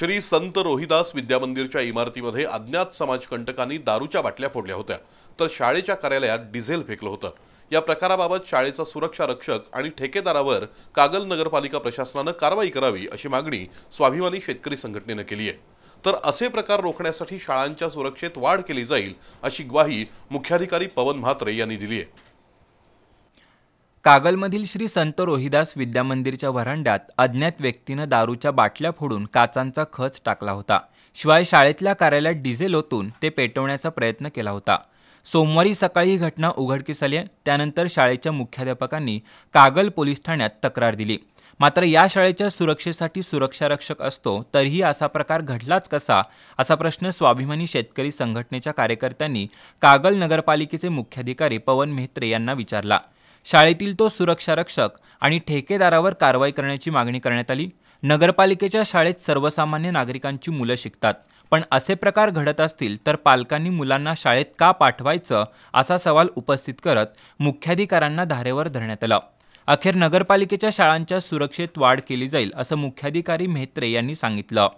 श्री संत रोहिदास विद्यामंदिरच्या इमारतीमध्ये अज्ञात समाजकंटकांनी दारूच्या बाटल्या फोडल्या होत्या तर शाळेच्या कार्यालयात डिझेल फेकलं होतं या प्रकाराबाबत शाळेचा सुरक्षा रक्षक आणि ठेकेदारावर कागल नगरपालिका प्रशासनानं कारवाई करावी अशी मागणी स्वाभिमानी शेतकरी संघटनेनं केली आहे तर असे प्रकार रोखण्यासाठी शाळांच्या सुरक्षेत वाढ केली जाईल अशी ग्वाही मुख्याधिकारी पवन म्हात्रे यांनी दिली आहे कागलमधील श्री संत रोहिदास विद्यामंदिरच्या व्हरांड्यात अज्ञात व्यक्तीनं दारूच्या बाटल्या फोडून काचांचा खच टाकला होता शिवाय शाळेतल्या कार्यालयात डिझेल ओतून ते पेटवण्याचा प्रयत्न केला होता सोमवारी सकाळी ही घटना उघडकीस आली त्यानंतर शाळेच्या मुख्याध्यापकांनी कागल पोलीस ठाण्यात तक्रार दिली मात्र या शाळेच्या सुरक्षेसाठी सुरक्षा रक्षक असतो तरीही असा प्रकार घडलाच कसा असा प्रश्न स्वाभिमानी शेतकरी संघटनेच्या कार्यकर्त्यांनी कागल नगरपालिकेचे मुख्याधिकारी पवन मेहत्रे यांना विचारला शाळेतील तो सुरक्षा रक्षक आणि ठेकेदारावर कारवाई करण्याची मागणी करण्यात आली नगरपालिकेच्या शाळेत सर्वसामान्य नागरिकांची मुलं शिकतात पण असे प्रकार घडत असतील तर पालकांनी मुलांना शाळेत का पाठवायचं असा सवाल उपस्थित करत मुख्याधिकाऱ्यांना धारेवर धरण्यात आला अखेर नगरपालिकेच्या शाळांच्या सुरक्षेत वाढ केली जाईल असं मुख्याधिकारी म्हेत्रे यांनी सांगितलं